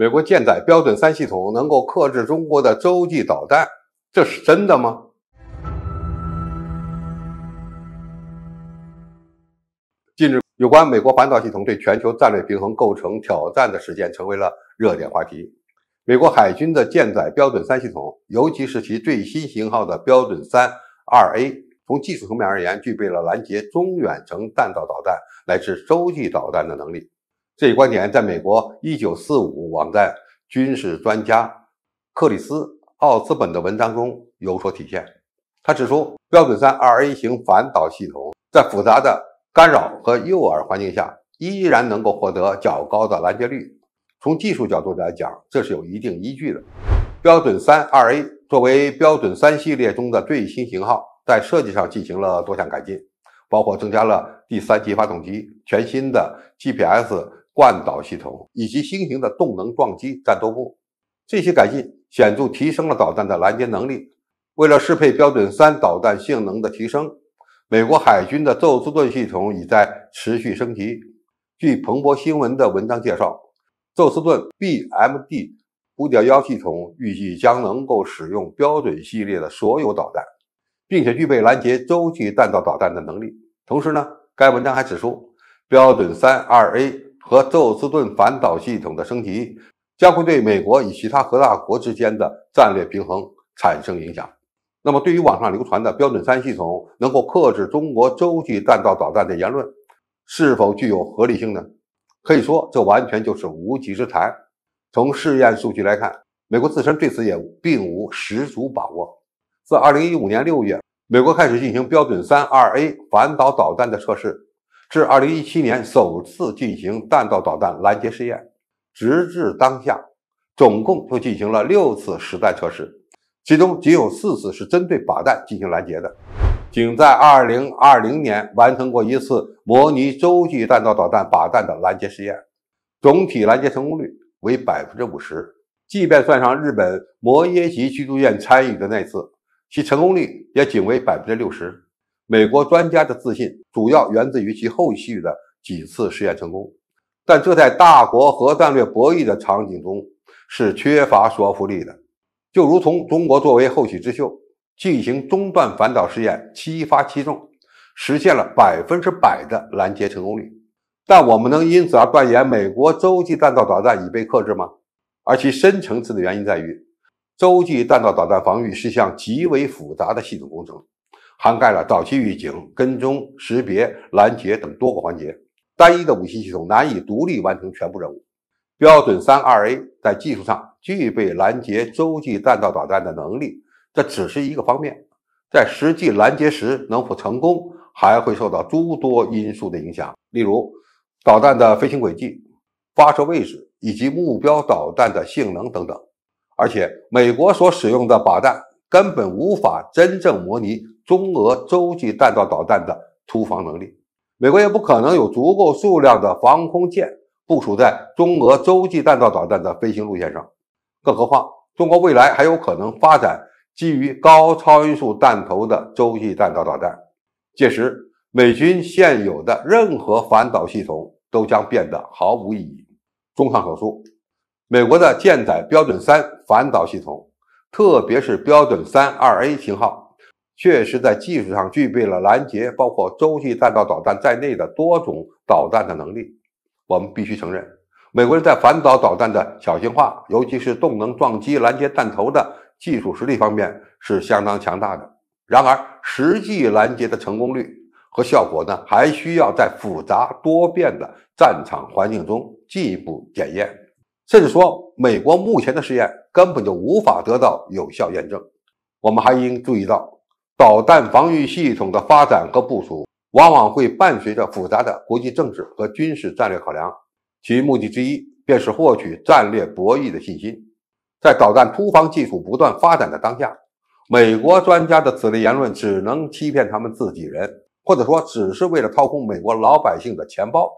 美国舰载标准三系统能够克制中国的洲际导弹，这是真的吗？近日，有关美国反导系统对全球战略平衡构成挑战的事件成为了热点话题。美国海军的舰载标准三系统，尤其是其最新型号的标准三二 A，从技术层面而言，具备了拦截中远程弹道导弹乃至洲际导弹的能力。这一观点在美国1945网站军事专家克里斯奥兹本的文章中有所体现。他指出，标准三二 A 型反导系统在复杂的干扰和诱饵环境下，依然能够获得较高的拦截率。从技术角度来讲，这是有一定依据的。标准三二 A 作为标准三系列中的最新型号，在设计上进行了多项改进，包括增加了第三级发动机、全新的 GPS。换导系统以及新型的动能撞击战斗部，这些改进显著提升了导弹的拦截能力。为了适配标准三导弹性能的提升，美国海军的宙斯盾系统已在持续升级。据彭博新闻的文章介绍，宙斯盾 BMD 五点幺系统预计将能够使用标准系列的所有导弹，并且具备拦截洲际弹道导弹的能力。同时呢，该文章还指出，标准三二 A。和宙斯盾反导系统的升级，将会对美国与其他核大国之间的战略平衡产生影响。那么，对于网上流传的标准三系统能够克制中国洲际弹道导弹的言论，是否具有合理性呢？可以说，这完全就是无稽之谈。从试验数据来看，美国自身对此也并无十足把握。自2015年6月，美国开始进行标准三二 A 反导导弹的测试。至2017年首次进行弹道导弹拦截试验，直至当下，总共就进行了六次实弹测试，其中仅有四次是针对靶弹进行拦截的，仅在2020年完成过一次模拟洲际弹道导弹靶弹的拦截试验，总体拦截成功率为百分之五十，即便算上日本摩耶级驱逐舰参与的那次，其成功率也仅为百分之六十。美国专家的自信主要源自于其后续的几次试验成功，但这在大国核战略博弈的场景中是缺乏说服力的。就如同中国作为后起之秀进行中段反导试验，七发七中，实现了百分之百的拦截成功率。但我们能因此而断言美国洲际弹道导弹已被克制吗？而其深层次的原因在于，洲际弹道导弹防御是一项极为复杂的系统工程。涵盖了早期预警、跟踪、识别、拦截等多个环节，单一的武器系统难以独立完成全部任务。标准三二 A 在技术上具备拦截洲际弹道导弹的能力，这只是一个方面，在实际拦截时能否成功，还会受到诸多因素的影响，例如导弹的飞行轨迹、发射位置以及目标导弹的性能等等。而且，美国所使用的靶弹根本无法真正模拟。中俄洲际弹道导弹的突防能力，美国也不可能有足够数量的防空舰部署在中俄洲际弹道导弹的飞行路线上。更何况，中国未来还有可能发展基于高超音速弹头的洲际弹道导弹，届时美军现有的任何反导系统都将变得毫无意义。综上所述，美国的舰载标准三反导系统，特别是标准三二 A 型号。确实在技术上具备了拦截包括洲际弹道导弹在内的多种导弹的能力。我们必须承认，美国人在反导导弹的小型化，尤其是动能撞击拦截弹头的技术实力方面是相当强大的。然而，实际拦截的成功率和效果呢，还需要在复杂多变的战场环境中进一步检验，甚至说，美国目前的试验根本就无法得到有效验证。我们还应注意到。导弹防御系统的发展和部署往往会伴随着复杂的国际政治和军事战略考量，其目的之一便是获取战略博弈的信心。在导弹突防技术不断发展的当下，美国专家的此类言论只能欺骗他们自己人，或者说只是为了掏空美国老百姓的钱包。